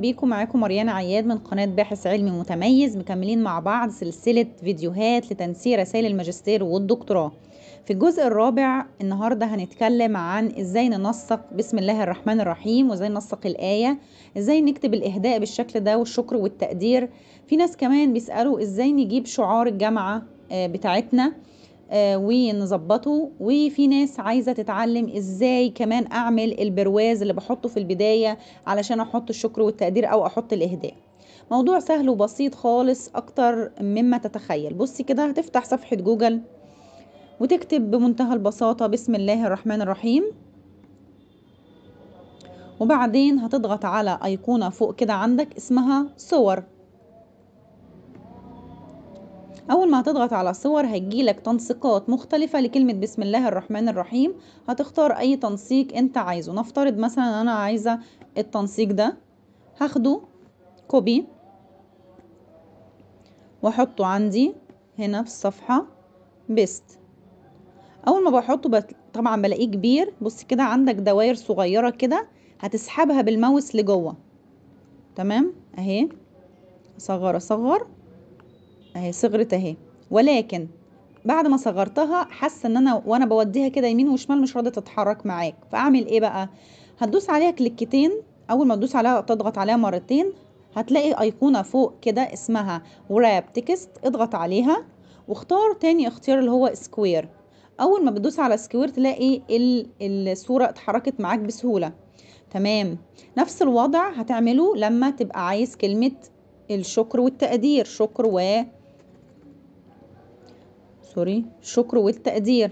بيكم معاكم مريانة عياد من قناة باحث علمي متميز مكملين مع بعض سلسلة فيديوهات لتنسيق رسائل الماجستير والدكتوراه في الجزء الرابع النهاردة هنتكلم عن ازاي ننسق بسم الله الرحمن الرحيم وازاي ننسق الآية ازاي نكتب الإهداء بالشكل ده والشكر والتقدير في ناس كمان بيسألوا ازاي نجيب شعار الجامعة آه، بتاعتنا آه، ونظبطه وفي ناس عايزة تتعلم ازاي كمان اعمل البرواز اللي بحطه في البداية علشان احط الشكر والتقدير او احط الاهداء موضوع سهل وبسيط خالص اكتر مما تتخيل بصي كده هتفتح صفحة جوجل وتكتب بمنتهى البساطة بسم الله الرحمن الرحيم وبعدين هتضغط على ايقونة فوق كده عندك اسمها صور اول ما هتضغط على الصور هيجيلك تنسيقات مختلفة لكلمة بسم الله الرحمن الرحيم هتختار اي تنسيق انت عايزه نفترض مثلا انا عايزة التنسيق ده هاخده كوبي واحطه عندي هنا في الصفحة بيست اول ما بحطه بت... طبعا بلاقيه كبير بص كده عندك دواير صغيرة كده هتسحبها بالماوس لجوه تمام اهي اصغر اصغر اهي صغرت اهي ولكن بعد ما صغرتها حاسه ان انا وانا بوديها كده يمين وشمال مش راضيه تتحرك معاك فاعمل ايه بقى هتدوس عليها كليكتين اول ما تدوس عليها تضغط عليها مرتين هتلاقي ايقونه فوق كده اسمها وراب تكست اضغط عليها واختار تاني اختيار اللي هو سكوير اول ما بتدوس على سكوير تلاقي الصوره اتحركت معاك بسهوله تمام نفس الوضع هتعمله لما تبقى عايز كلمه الشكر والتقدير شكر و سوري الشكر والتقدير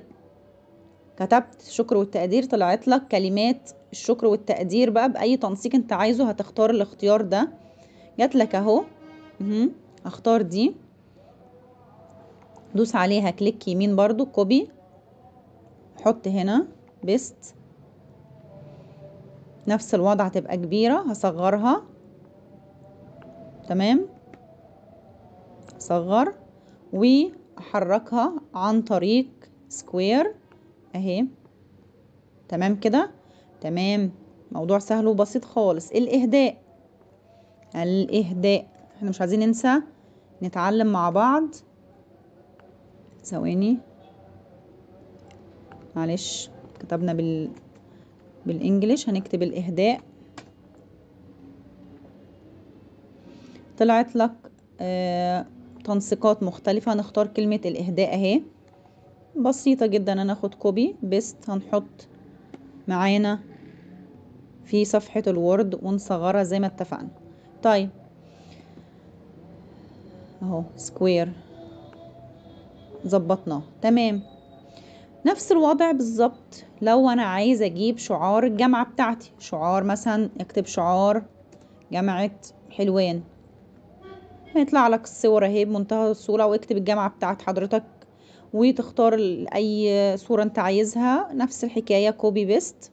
كتبت الشكر والتقدير طلعت لك كلمات الشكر والتقدير بقى بأي تنسيق انت عايزه هتختار الاختيار ده جات لك اهو هختار دي دوس عليها كليك يمين برضو كوبي حط هنا بيست نفس الوضع هتبقى كبيرة هصغرها تمام صغر و احركها عن طريق سكوير اهي تمام كده تمام موضوع سهل وبسيط خالص الاهداء الاهداء احنا مش عايزين ننسى نتعلم مع بعض ثواني معلش كتبنا بال بالانجليش هنكتب الاهداء طلعت لك آه تنسيقات مختلفة هنختار كلمة الإهداء أهي بسيطة جدا هناخد كوبي بيست هنحط معانا في صفحة الوورد ونصغرها زي ما اتفقنا طيب اهو سكوير ظبطناه تمام نفس الوضع بالظبط لو انا عايزه اجيب شعار الجامعه بتاعتي شعار مثلا اكتب شعار جامعه حلوان هيطلع لك الصور اهي بمنتهى الصورة واكتب الجامعه بتاعت حضرتك وتختار اي صوره انت عايزها نفس الحكايه كوبي بيست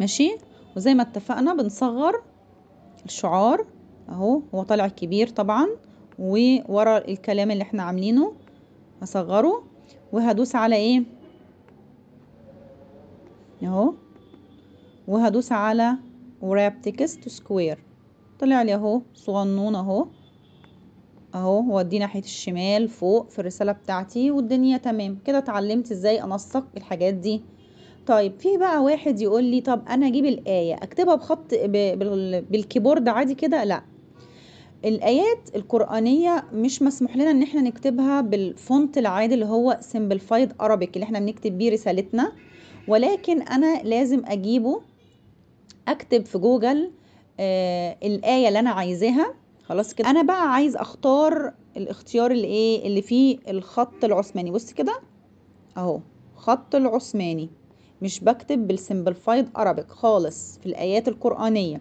ماشي وزي ما اتفقنا بنصغر الشعار اهو هو طالع كبير طبعا وورا الكلام اللي احنا عاملينه هصغره وهدوس على ايه اهو وهدوس على وراب تكست سكوير طلع لي اهو صغنون اهو اهو وديه ناحيه الشمال فوق في الرساله بتاعتي والدنيا تمام كده اتعلمت ازاي انسق الحاجات دي طيب في بقى واحد يقول لي طب انا اجيب الايه اكتبها بخط بالكيبورد عادي كده لا الايات القرانيه مش مسموح لنا ان احنا نكتبها بالفونت العادي اللي هو سمبلفايد ارابيك اللي احنا بنكتب بيه رسالتنا ولكن انا لازم اجيبه اكتب في جوجل آه الآية اللي أنا عايزاها خلاص كده أنا بقى عايز أختار الاختيار اللي إيه اللي فيه الخط العثماني بص كده أهو خط العثماني مش بكتب بالسمبلفايد أرابيك خالص في الآيات القرآنية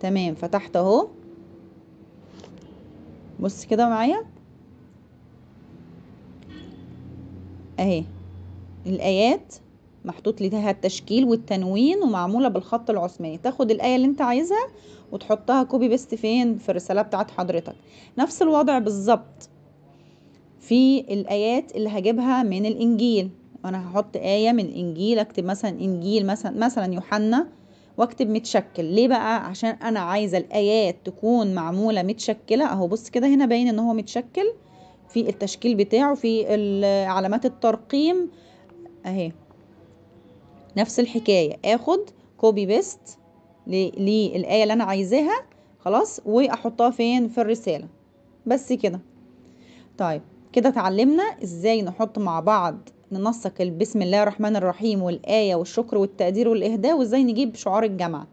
تمام فتحت أهو بص كده معايا أهي الآيات محطوط لها التشكيل والتنوين ومعمولة بالخط العثماني تاخد الآية اللي انت عايزها وتحطها كوبي بيست فين في الرسالة بتاعت حضرتك نفس الوضع بالظبط في الآيات اللي هجيبها من الإنجيل أنا هحط آية من الإنجيل أكتب مثلا إنجيل مثلا مثلا يوحنا واكتب متشكل ليه بقى عشان انا عايزه الايات تكون معموله متشكله اهو بص كده هنا باين ان هو متشكل في التشكيل بتاعه في علامات الترقيم اهي نفس الحكاية اخد كوبي بيست للآية اللي أنا عايزاها خلاص وأحطها فين في الرسالة بس كده طيب كده اتعلمنا ازاي نحط مع بعض ننسق بسم الله الرحمن الرحيم والآية والشكر والتقدير والإهداء وازاي نجيب شعار الجامعة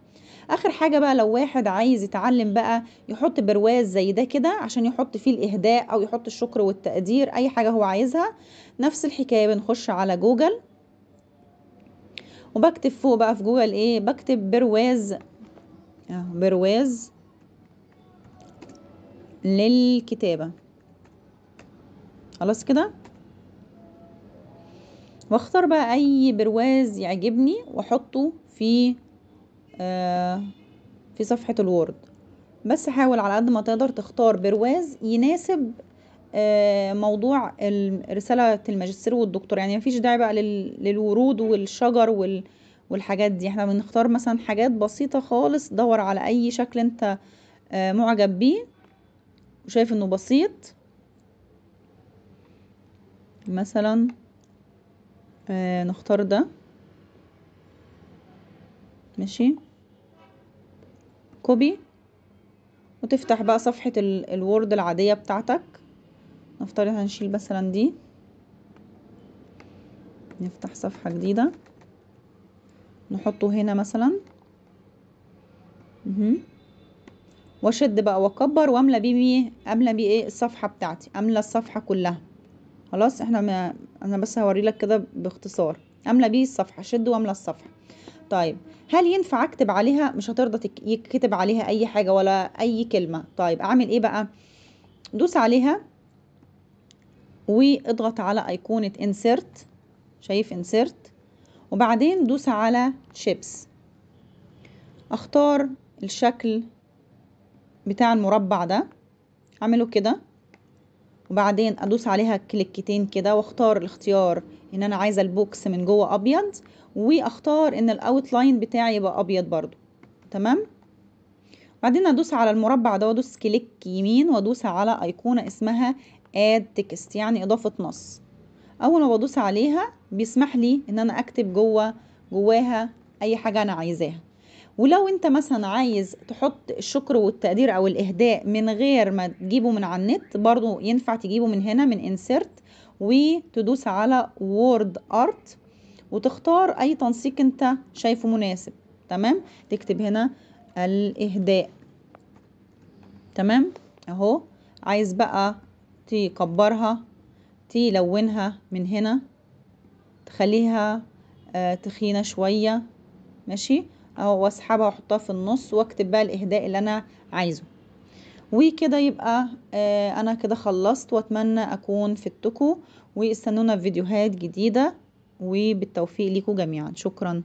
اخر حاجه بقى لو واحد عايز يتعلم بقى يحط برواز زي ده كده عشان يحط فيه الاهداء او يحط الشكر والتقدير اي حاجه هو عايزها نفس الحكايه بنخش على جوجل وبكتب فوق بقى في جوجل ايه بكتب برواز اهو برواز للكتابة خلاص كده واختار بقى اي برواز يعجبني واحطه في آه في صفحة الوورد بس حاول على قد ما تقدر تختار برواز يناسب آه، موضوع رسالة الماجستير والدكتوراه يعني مفيش داعي بقى للورود والشجر والحاجات دي احنا بنختار مثلا حاجات بسيطة خالص دور على اي شكل انت آه، معجب بيه وشايف انه بسيط مثلا آه، نختار ده ماشي كوبي وتفتح بقى صفحة الوورد العادية بتاعتك نفترض هنشيل مثلا دي نفتح صفحة جديدة نحطه هنا مثلا واشد بقى واكبر واملى بيه بيه املى بيه ايه الصفحه بتاعتي املى الصفحه كلها خلاص احنا ما انا بس هوري لك كده باختصار املى بيه الصفحه شد واملى الصفحه طيب هل ينفع اكتب عليها مش هترضى يكتب عليها اي حاجه ولا اي كلمه طيب اعمل ايه بقى دوس عليها واضغط على ايقونة insert شايف insert وبعدين دوس على شيبس اختار الشكل بتاع المربع ده اعمله كده وبعدين ادوس عليها كليكتين كده واختار الاختيار ان انا عايزه البوكس من جوه ابيض واختار ان الاوتلاين بتاعي يبقى ابيض برضو تمام بعدين ادوس على المربع ده وادوس كليك يمين وادوس على ايقونه اسمها اد تكست يعني اضافة نص اول ما بدوس عليها بيسمح لي ان انا اكتب جوه جواها اي حاجة انا عايزاها ولو انت مثلا عايز تحط الشكر والتقدير او الاهداء من غير ما تجيبه من على النت برضو ينفع تجيبه من هنا من انسرت وتدوس على وورد ارت وتختار اي تنسيق انت شايفه مناسب تمام تكتب هنا الاهداء تمام اهو عايز بقى تكبرها تلونها من هنا تخليها آه، تخينة شوية ماشي اهو واسحبها واحطها في النص واكتب بقى الاهداء اللي انا عايزه وكده يبقى آه، انا كده خلصت واتمنى اكون فدتكم واستنونا في فيديوهات جديدة وبالتوفيق ليكم جميعا شكرا